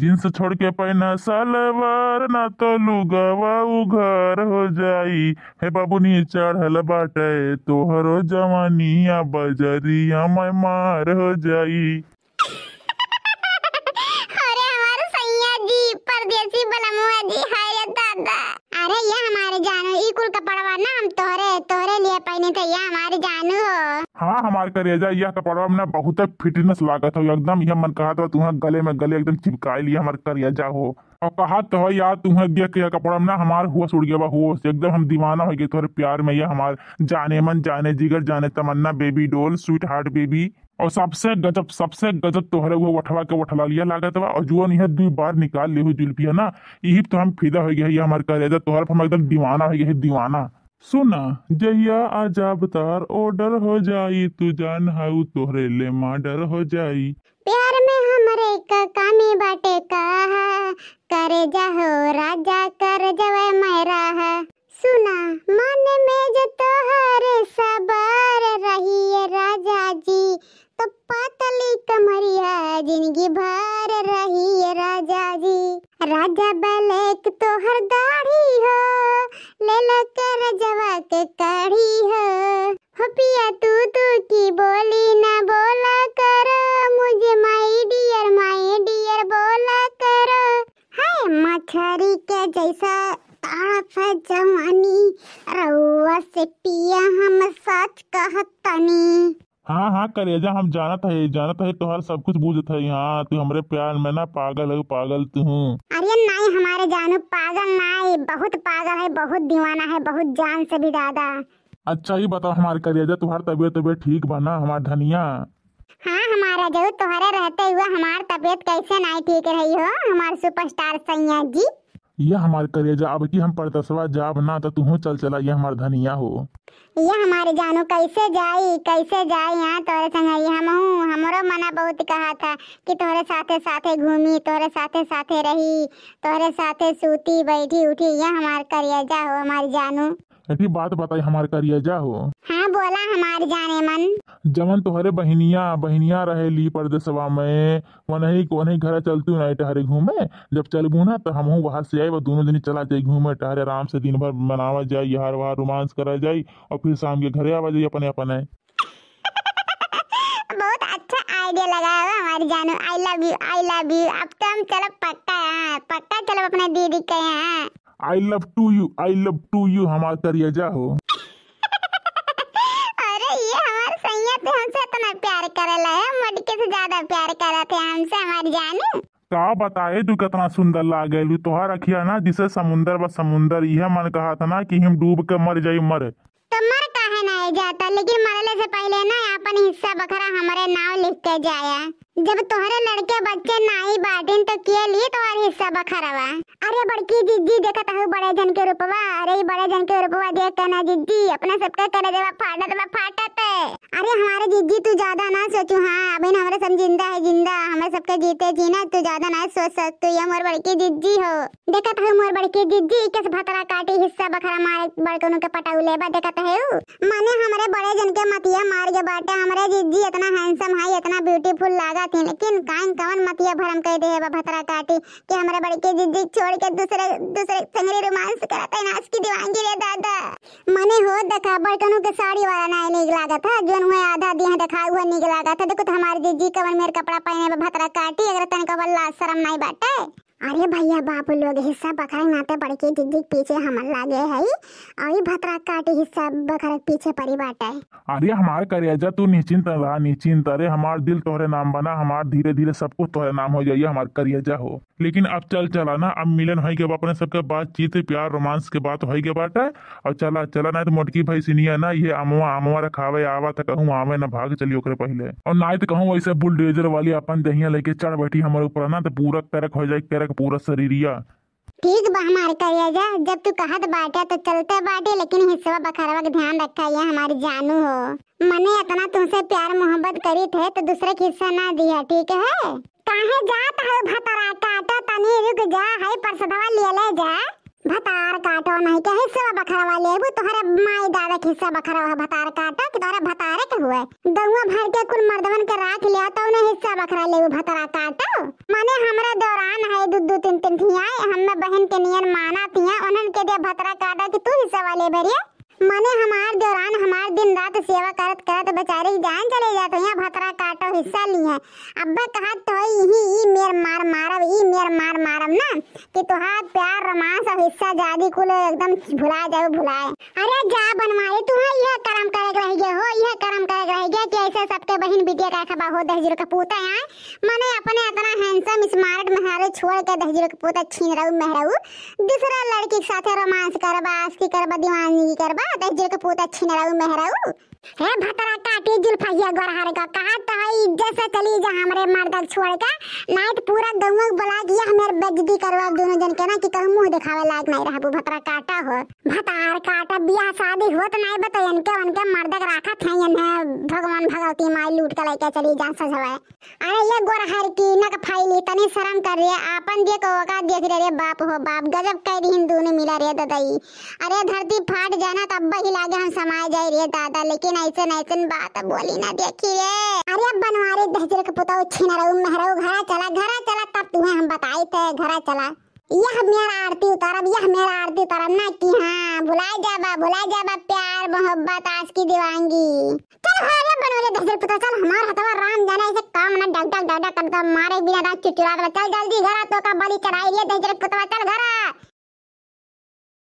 jeans छोड़ के पहना सलवार ना तो लुगवा उघर हो जाई हे बाबुनी चढ़ल बाटे तोहरो या बजरिया मैं मार हो जाई अरे सैया जी परदेसी जी हाय दादा अरे ये हमारे ई कुल कपड़वा ना हम लिए पहने थे ये हमारे हाँ हमारे करेजा यह कपड़ा तो में बहुत फिटनेस लागत हो एकदम यह मन कहा तो तुम्हें गले में गले एकदम चिपका लिया हमारे करेजा हो और कहा तो यार तुम्हें देख यह कपड़ा में हमार हुआ उड़ गया हुआ एकदम हम दीवाना हो गए तुम्हारे प्यार में यह हमारे जाने मन जाने जिगर जाने तमन्ना baby doll sweetheart baby और सबसे गजब सबसे गजब तोहरे वो वठवा के वठला लिया लागत बा और जो नहीं दुई बार निकाल ली हुई जुल्फिया ना यही तो हम फिदा हो गया है हमारे करेजा तोहर हम एकदम दीवाना हो गया है दीवाना सुना जहिया आ आजा बतार ऑर्डर हो जाई तू जान हाउ तोरे ले मर्डर हो जाई प्यार में हमरे का कामे बाटे का करे जा हो राजा कर जवे मेरा है सुना मन में जो तोहरे सबर रही है राजा जी तो पातली कमरिया जिंदगी भर रही है राजा जी राजा बलेक तोहर दाढ़ी हो ले ले रजवा के कड़ी हो पिया तू तू की बोली ना बोला करो मुझे माई डियर माई डियर बोला करो हाय मछरी के जैसा तड़प जवानी रउआ से पिया हम साथ कहतनी हाँ हाँ करेजा हम जानत है जानत है तोहर सब कुछ बूझ है यहाँ तू हमारे प्यार में ना पागल है पागल तू हूँ अरे नहीं हमारे जानू पागल नहीं बहुत पागल है बहुत दीवाना है बहुत जान से भी ज्यादा अच्छा ही बताओ हमारे करेजा तुम्हारी तबीयत तबीयत ठीक बना हमारा धनिया हाँ हमारा जरूर तुम्हारे रहते हुए हमारी तबीयत कैसे नहीं ठीक रही हो हमारे सुपरस्टार सैया जी यह हमार कलेजा अब की हम परतसवा जाब ना तो तू चल चला यह हमारे धनिया हो यह हमारे जानो कैसे जाई कैसे जाई यहाँ तोरे संग हम हमरो मना बहुत कहा था कि तोरे साथे साथे घूमी तोरे साथे साथे रही तोरे साथे सूती बैठी उठी यह हमारे करिया जा हो हमारे जानू अरे बात बताई हमारे करियजा हो हाँ बोला हमारे जाने मन जमन तुहरे बहनिया बहनिया रहे ली परदेसवा में को नहीं घर चलतू नहीं टहरे घूमे जब चल चलबू ना तो हम वहाँ से आई वो दोनों दिन चला जाये घूमे टहरे आराम से दिन भर मनावा जाए यहाँ वहाँ रोमांस करा जाए और फिर शाम के घरे आवा जाए अपने अपने बहुत अच्छा आइडिया लगाया हुआ हमारी जानू I love you I love you अब तो हम चलो पक्का पक्का चलो अपने दीदी के यहाँ I love to you I love to you हमार करियजा हो अरे ये हमार सैया संयत हमसे इतना प्यार करेला है मटके से ज्यादा प्यार करत है हमसे हमारी जाने का तो बताए तू कितना सुंदर लागेलू तोहर अखिया ना जिसे समुंदर व समुंदर यह मन कहा था ना कि हम डूब के मर जाई मर जाया जाता तो लेकिन मरले से पहले ना अपन हिस्सा बखरा हमारे नाव लिख के जाया जब तुम्हारे लड़के बच्चे नाई बाटिन तो किए लिए और हिस्सा बखरवा अरे बड़की जिद्दी देखा तहु बड़े जन के रूपवा अरे बड़े जन के रूपवा देख के ना जिद्दी अपना सबका करे देवा फाटत बा फाटा अरे हमारे जीजी तू ज्यादा ना सोचू हाँ अभी हमारे सब जिंदा है जिंदा हमें सबके जीते जीना तू ज्यादा ना सोच सोच तू ये मोर बड़की जिज्जी हो देखा था मोर बड़की जिज्जी किस भतरा काटी हिस्सा बखरा मारे बड़कनों के पटाऊ लेबा था है माने हमारे बड़े जन के मतिया मार के बाटे हमारे जिज्जी इतना हैंडसम है इतना ब्यूटीफुल लागत है लेकिन काइन कवन मतिया भरम कह दे है भतरा काटी कि हमारे बड़की जिज्जी छोड़ के दूसरे दूसरे संगरी रोमांस कराता है नाच की दीवानगी रे दादा मने हो देखा बड़कनों के साड़ी वाला ना लागत था जो पहन हुए आधा दिन देखा हुआ निकला था देखो तो हमारे दीदी कवर मेरे कपड़ा पहने भतरा काटी अगर तन कवर लाज शरम नहीं बाटे अरे भैया बाप लोग हिस्सा बखरक नाते पड़ के दिख पीछे हम लागे है और भतरा काट हिस्सा बखरक पीछे परी बाटे अरे हमारे करेजा तू निश्चिंत रहा निश्चिंत अरे हमार दिल तोहरे नाम बना हमार धीरे धीरे सब कुछ तोहरे नाम हो जाइए हमार करेजा हो लेकिन अब चल चला ना अब मिलन हो गया अपने सबके बात बातचीत प्यार रोमांस के बात हो गया बाटे और चला चला ना तो मोटकी भाई सिनिया ना ये अमुआ अमुआ रखावे आवा तो कहूँ आवे ना भाग चली ओकरे पहले और ना तो कहूँ वैसे बुलडोजर वाली अपन दहिया लेके चढ़ बैठी हमारे ऊपर ना तो पूरा करक हो जाए करक तक पूरा शरीरिया ठीक बा हमारे करिया जब तू कहत बाटे तो चलते बाटे लेकिन हिस्सा बखरवा के ध्यान रखा ये हमारी जानू हो मने इतना तुमसे प्यार मोहब्बत करी थे तो दूसरे के हिस्सा ना दिया ठीक है कहे जात है भतरा काटो तनी रुक जा है परसदवा ले ले जा भतार काटो नहीं के हिस्सा बखरवा लेबू तोहरे माई दादा के हिस्सा बखरवा भतार काटो कि तोहरे भतारे के हुए दउआ भर के कुल मर्दवन के राख लिया तो बकरा बकरा ले भतरा काटो माने हमरा दौरान है दू दू तीन तीन थियाए हम्मे बहन के नियन माना थिया उनन के दे भतरा काटा कि तू हिस्सा वाले भरिया माने हमार दौरान हमार दिन रात सेवा करत करत बेचारे जान चले जात हैं भतरा काटो हिस्सा ली तो है अब्बा कहा तो यही ई मेर मार मारब ई मेर मार मारब ना कि तोहार प्यार रोमांस और हिस्सा जादी कुल एकदम भुला जाए भुलाए अरे जा बनवाए तू है हाँ ये बिटिया का खबा हो दहजीरो का पोता है यार माने अपने इतना हैंडसम स्मार्ट महारे छोड़ के दहजीरो का पोता छीन रहा रहू महरारू दूसरा लड़की के साथ रोमांस करबा आस्की करबा दीवानी की करबा दहजीरो का पोता छीन रहा रहू महरारू हे भतरा काटे जुल्फिया गोरहार का कहा तो है इज्जत से चली जा हमरे मर्द छोड़ के नाइट पूरा दउक बुला बेजदी करवा दोनों जन के ना कि कल मुंह दिखावे लायक नहीं रहा भतरा काटा हो भतार काटा बिया शादी हो तो नहीं बतो इनके उनके मर्दक राखत थे इन्हें भगवान भगवती माय लूट के लेके चली जा सजवाए अरे ये गोरहर की नक फैली तनी शर्म कर रही है आपन दिए को औकात देख रहे रे बाप हो बाप गजब कह रही हिंदू ने मिला रे ददाई अरे धरती फाट जाना तब ही लागे हम समाए जाए रे दादा लेकिन ऐसे नहीं बात बोली ना देखी रे अरे बनवारी दहजर के पुताओ पुताऊ छिनरऊ मेहरऊ घरा चला घरा चला तुम्हें हम बताए थे घर चला यह मेरा आरती अब यह मेरा आरती उतारब ना कि हाँ भुलाए जाबा भुलाए जाबा प्यार मोहब्बत आज की दीवानगी चल बनो बनोले दस पता चल हमार हतवा राम जाना ऐसे काम ना डग डग डग करता मारे बिना रात चिड़चिड़ा चल जल्दी घर आ तो का बलि चढ़ाई लिए दस पता चल घर आ